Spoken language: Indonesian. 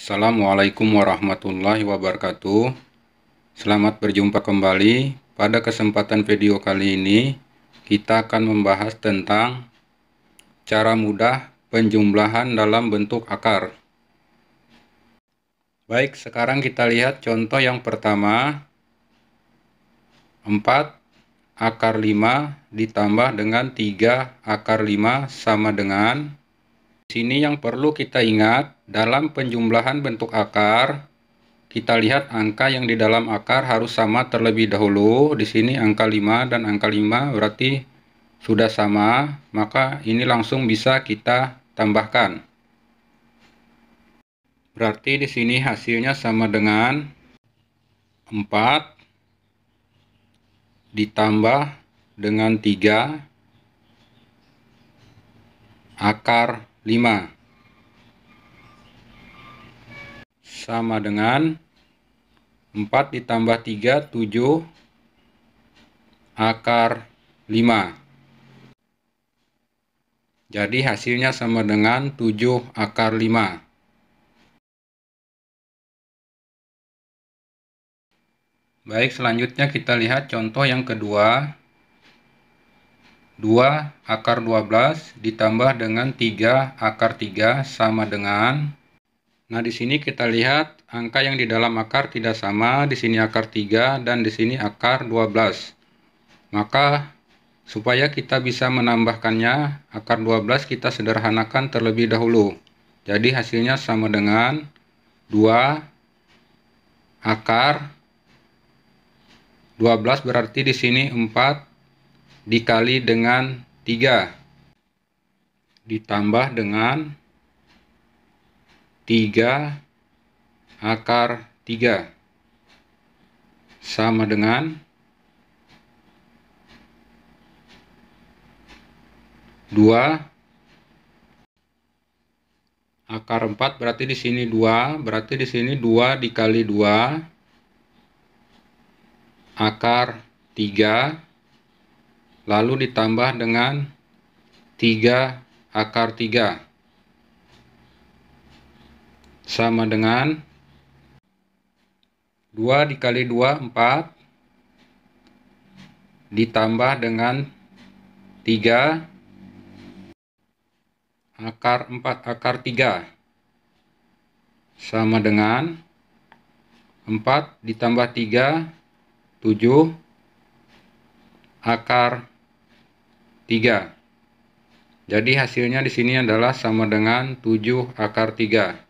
Assalamualaikum warahmatullahi wabarakatuh. Selamat berjumpa kembali. Pada kesempatan video kali ini, kita akan membahas tentang cara mudah penjumlahan dalam bentuk akar. Baik, sekarang kita lihat contoh yang pertama. 4 akar 5 ditambah dengan 3 akar 5 sama dengan Sini yang perlu kita ingat, dalam penjumlahan bentuk akar, kita lihat angka yang di dalam akar harus sama terlebih dahulu. Di sini angka 5 dan angka 5 berarti sudah sama, maka ini langsung bisa kita tambahkan. Berarti di sini hasilnya sama dengan 4 ditambah dengan 3 akar 5 sama dengan 4 ditambah 3 7 akar 5 jadi hasilnya sama dengan 7 akar 5 Baik, selanjutnya kita lihat contoh yang kedua 2 akar 12 ditambah dengan 3 akar 3 sama dengan Nah, di sini kita lihat angka yang di dalam akar tidak sama, di sini akar 3 dan di sini akar 12. Maka supaya kita bisa menambahkannya, akar 12 kita sederhanakan terlebih dahulu. Jadi hasilnya sama dengan 2 akar 12 berarti di sini 4 dikali dengan 3 ditambah dengan 3 akar 3 sama dengan 2 akar 4 berarti di sini 2 berarti di sini 2 dikali 2 akar 3 lalu ditambah dengan 3 akar 3 sama dengan 2 dikali 2 4 ditambah dengan 3 akar 4 akar 3 sama dengan 4 ditambah 3 7 akar 3. Jadi hasilnya di sini adalah sama dengan 7 akar 3.